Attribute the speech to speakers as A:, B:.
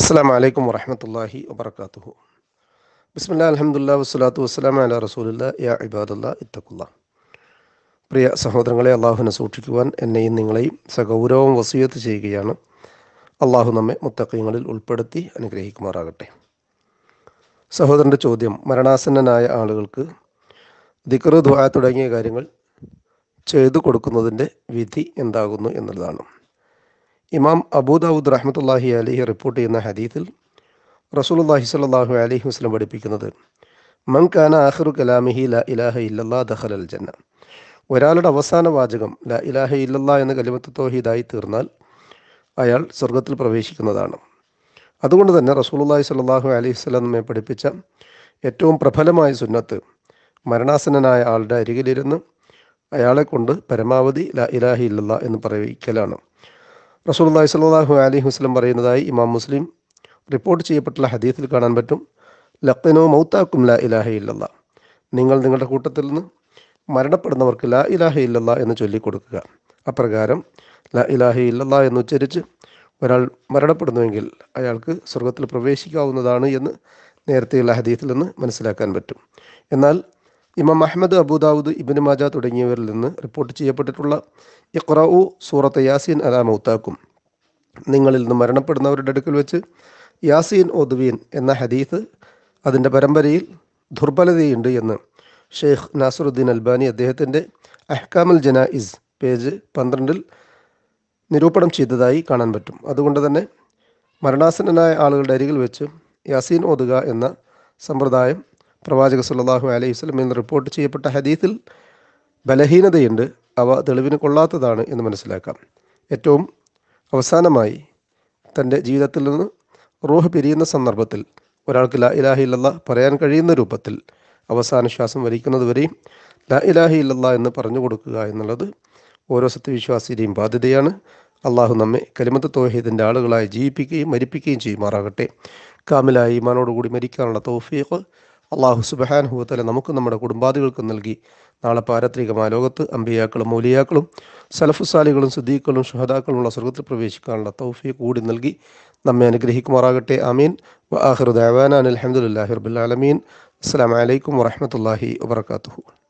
A: അസ്സാം വലൈക്കും വറഹമത്തല്ലാഹി വബർക്കാത്തുഹു ബിസ്മില്ല അലഹമുല്ലാ വസ്സലാത്തു വസ്സലാം അല റസൂലില്ല യാ ഇബാദുല്ല ഇത്തക്കുല്ല പ്രിയ സഹോദരങ്ങളെ അള്ളാഹുവിനെ സൂക്ഷിക്കുവാൻ എന്നെയും നിങ്ങളെയും സഗൗരവം വസീയത്ത് ചെയ്യുകയാണ് അള്ളാഹു നമ്മെ മുത്തക്കയങ്ങളിൽ ഉൾപ്പെടുത്തി അനുഗ്രഹിക്കുമാറാകട്ടെ സഹോദരൻ്റെ ചോദ്യം മരണാസന്നനായ ആളുകൾക്ക് ദിക്കറ് ദ്വാ തുടങ്ങിയ കാര്യങ്ങൾ ചെയ്തു കൊടുക്കുന്നതിൻ്റെ വിധി എന്താകുന്നു എന്നുള്ളതാണ് ഇമാം അബൂദാവൂദ് റഹ്മത്തുല്ലാഹി അലഹി റിപ്പോർട്ട് ചെയ്യുന്ന ഹദീത്തിൽ റസൂലുല്ലാഹി സ്വല്ലല്ലാഹു അലൈഹി വസ്ലം പഠിപ്പിക്കുന്നത് മൻ കാന കലാമിഹി ല ഇലാഹ ഇല്ലല്ലാ ദഹൽ അൽ ജന്ന ഒരാളുടെ അവസാന വാചകം ല ഇലാഹ ഇല്ലല്ലാ എന്ന കലിമത്ത് തോഹീദായി തീർന്നാൽ അയാൾ സ്വർഗത്തിൽ പ്രവേശിക്കുന്നതാണ് അതുകൊണ്ട് തന്നെ റസൂലുല്ലാഹി സ്വല്ലല്ലാഹു അലൈഹി വസ്ലം നമ്മെ പഠിപ്പിച്ച ഏറ്റവും പ്രബലമായ സുന്നത്ത് മരണാസന്നനായ ആളുടെ അരികിലിരുന്ന് അയാളെ കൊണ്ട് പരമാവധി ല ഇലാഹി ഇല്ലല്ലാ എന്ന് പറയിക്കലാണ് റസൂലുള്ളാഹി സ്വല്ലല്ലാഹു അലൈഹി വസല്ലം പറയുന്നതായി ഇമാം മുസ്ലിം റിപ്പോർട്ട് ചെയ്യപ്പെട്ടുള്ള ഹദീസിൽ കാണാൻ പറ്റും ലക്കനോ മൗത്താക്കും ലാ ഇലാഹ ഇല്ലല്ല നിങ്ങൾ നിങ്ങളുടെ കൂട്ടത്തിൽ നിന്ന് മരണപ്പെടുന്നവർക്ക് ലാ ഇലാഹ ഇല്ലല്ല എന്ന് ചൊല്ലിക്കൊടുക്കുക അപ്രകാരം ലാ ഇലാഹ ഇല്ലല്ല എന്ന് ഉച്ചരിച്ച് ഒരാൾ മരണപ്പെടുന്നുവെങ്കിൽ അയാൾക്ക് സ്വർഗത്തിൽ പ്രവേശിക്കാവുന്നതാണ് എന്ന് നേരത്തെയുള്ള ഹദീസിൽ നിന്ന് മനസ്സിലാക്കാൻ പറ്റും എന്നാൽ ഇമാം അഹമ്മദ് അബൂദാവൂദ് ഇബിന് മാജ തുടങ്ങിയവരിൽ നിന്ന് റിപ്പോർട്ട് ചെയ്യപ്പെട്ടിട്ടുള്ള ഇഖ്റൌ സൂറത്ത് യാസീൻ അലാ മൗത്താക്കും നിങ്ങളിൽ നിന്ന് മരണപ്പെടുന്നവരുടെ അടുക്കൽ വെച്ച് യാസീൻ ഓദ്വീൻ എന്ന ഹദീസ് അതിൻ്റെ പരമ്പരയിൽ ദുർബലതയുണ്ട് എന്ന് ഷെയ്ഖ് നാസറുദ്ദീൻ അൽബാനി അദ്ദേഹത്തിൻ്റെ അഹ്കാമൽ ജനായിസ് പേജ് പന്ത്രണ്ടിൽ നിരൂപണം ചെയ്തതായി കാണാൻ പറ്റും അതുകൊണ്ട് തന്നെ മരണാസന്നനായ ആളുകളുടെ അരികിൽ വെച്ച് യാസീൻ ഓതുക എന്ന സമ്പ്രദായം പ്രവാചക സുല്ലാഹു അലൈഹി വസ്ലം എന്ന് റിപ്പോർട്ട് ചെയ്യപ്പെട്ട ഹദീസിൽ ബലഹീനതയുണ്ട് അവ തെളിവിന് കൊള്ളാത്തതാണ് എന്ന് മനസ്സിലാക്കാം ഏറ്റവും അവസാനമായി തൻ്റെ ജീവിതത്തിൽ നിന്ന് റൂഹ് പിരിയുന്ന സന്ദർഭത്തിൽ ഒരാൾക്ക് ലാ ഇലാഹി ഇല്ലല്ല പറയാൻ കഴിയുന്ന രൂപത്തിൽ അവസാന ശ്വാസം വലിക്കുന്നതുവരെയും ല ലാ ഇലാഹി ഇല്ലല്ല എന്ന് പറഞ്ഞു കൊടുക്കുക എന്നുള്ളത് ഓരോ സത്യവിശ്വാസിയുടെയും ബാധ്യതയാണ് അള്ളാഹു നമ്മെ കലിമത്ത് തോഹീദിൻ്റെ ആളുകളായി ജീവിപ്പിക്കുകയും മരിപ്പിക്കുകയും ചെയ്യുമാറാകട്ടെ കാമിലായി ഈമാനോടുകൂടി മരിക്കാനുള്ള തോഫീഖ് അള്ളാഹു സുബഹാനുഭവത്തല നമുക്ക് നമ്മുടെ കുടുംബാദികൾക്കും നൽകി നാളെ പാരത്രികമായ ലോകത്ത് അമ്പിയാക്കളും മൗലിയാക്കളും സലഫുസാലികളും സുദ്ദീഖുകളും ഉള്ള സ്വർഗത്തിൽ പ്രവേശിക്കാനുള്ള തൗഫീഖ് കൂടി നൽകി നമ്മെ അനുഗ്രഹിക്കുമാറാകട്ടെ അമീൻ വ ആഹിർ അലഹമുല്ലാഹി റബുലാലമീൻ അസ്സാം വലൈക്കും വാഹമത്തല്ലാഹി വാത്തു